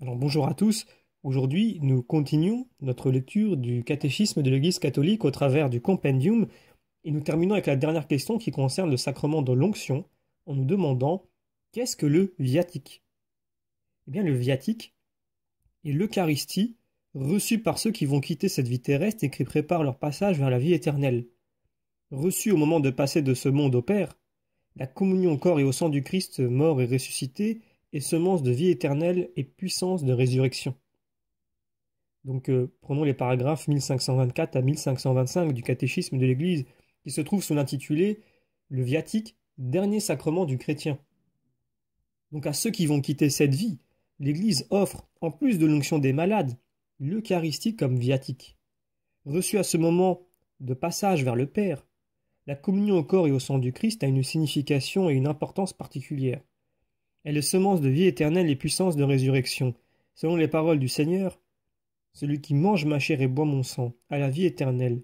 Alors bonjour à tous. Aujourd'hui, nous continuons notre lecture du catéchisme de l'Église catholique au travers du compendium et nous terminons avec la dernière question qui concerne le sacrement de l'onction en nous demandant qu'est-ce que le viatique Eh bien, le viatique est l'Eucharistie reçue par ceux qui vont quitter cette vie terrestre et qui préparent leur passage vers la vie éternelle. Reçue au moment de passer de ce monde au Père, la communion au corps et au sang du Christ mort et ressuscité et semence de vie éternelle et puissance de résurrection. Donc euh, prenons les paragraphes 1524 à 1525 du catéchisme de l'Église, qui se trouve sous l'intitulé Le viatique, dernier sacrement du chrétien. Donc à ceux qui vont quitter cette vie, l'Église offre, en plus de l'onction des malades, l'Eucharistie comme viatique. Reçue à ce moment de passage vers le Père, la communion au corps et au sang du Christ a une signification et une importance particulière est semence de vie éternelle et puissance de résurrection. Selon les paroles du Seigneur, celui qui mange ma chair et boit mon sang a la vie éternelle,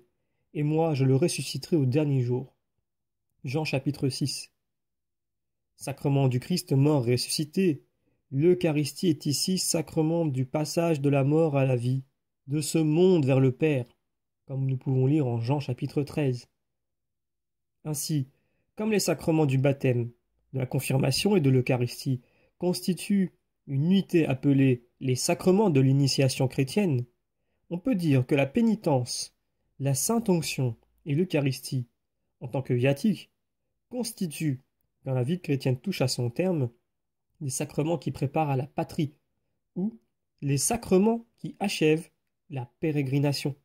et moi je le ressusciterai au dernier jour. Jean chapitre 6 Sacrement du Christ mort ressuscité, l'Eucharistie est ici sacrement du passage de la mort à la vie, de ce monde vers le Père, comme nous pouvons lire en Jean chapitre 13. Ainsi, comme les sacrements du baptême, de la confirmation et de l'Eucharistie constituent une unité appelée les sacrements de l'initiation chrétienne, on peut dire que la pénitence, la sainte onction et l'Eucharistie, en tant que viatique, constituent, dans la vie chrétienne touche à son terme, les sacrements qui préparent à la patrie, ou les sacrements qui achèvent la pérégrination.